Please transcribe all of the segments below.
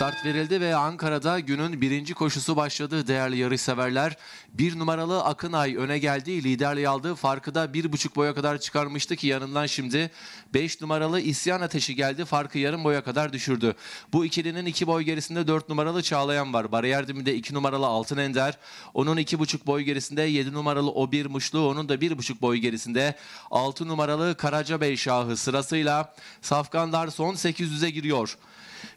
Start verildi ve Ankara'da günün birinci koşusu başladı değerli yarışseverler. Bir numaralı Akınay öne geldi. Liderliği aldı. Farkı da bir buçuk boya kadar çıkarmıştı ki yanından şimdi beş numaralı İsyan Ateşi geldi. Farkı yarım boya kadar düşürdü. Bu ikilinin iki boy gerisinde dört numaralı Çağlayan var. Bariyer de iki numaralı Altın Ender. Onun iki buçuk boy gerisinde yedi numaralı O Bir Muşlu. Onun da bir buçuk boy gerisinde altı numaralı Karaca Bey Şahı sırasıyla Safkanlar son 800'e giriyor.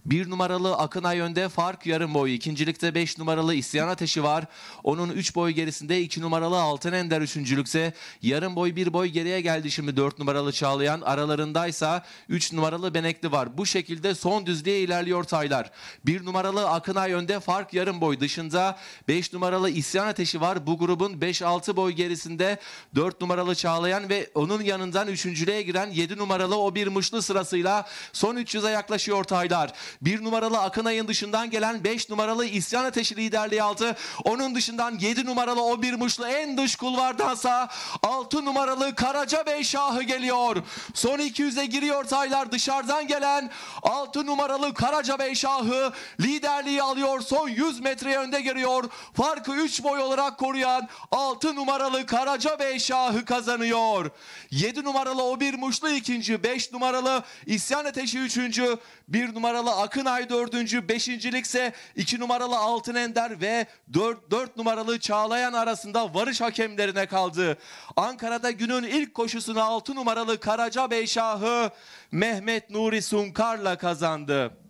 Bir numaralı Akınay önde fark yarım boy. İkincilikte beş numaralı İsyan Ateşi var. Onun üç boy gerisinde iki numaralı Altın Ender üçüncülükse. Yarım boy bir boy geriye geldi şimdi dört numaralı Çağlayan. Aralarındaysa üç numaralı Benekli var. Bu şekilde son düzlüğe ilerliyor taylar. bir numaralı Akınay önde fark yarım boy. Dışında beş numaralı İsyan Ateşi var. Bu grubun beş altı boy gerisinde dört numaralı Çağlayan ve onun yanından üçüncülüğe giren yedi numaralı o bir muşlu sırasıyla son 300'e yaklaşıyor taylar. Bir numaralı Akın Ay'ın dışından gelen beş numaralı İsyan Ateşi liderliği aldı. Onun dışından yedi numaralı o bir muşlu en dış kulvardansa altı numaralı Karaca Bey Şahı geliyor. Son 200'e giriyor taylar dışarıdan gelen altı numaralı Karaca Bey Şahı liderliği alıyor. Son 100 metreye önde giriyor. Farkı 3 boy olarak koruyan altı numaralı Karaca Bey Şahı kazanıyor. Yedi numaralı o bir muşlu ikinci, beş numaralı İsyan Ateşi üçüncü, bir numaralı Akınay 4. 5. ligse 2 numaralı Altın Ender ve dört 4 numaralı Çağlayan arasında varış hakemlerine kaldı. Ankara'da günün ilk koşusunu altı numaralı Karaca Beyşahı Mehmet Nuri Sunkar'la kazandı.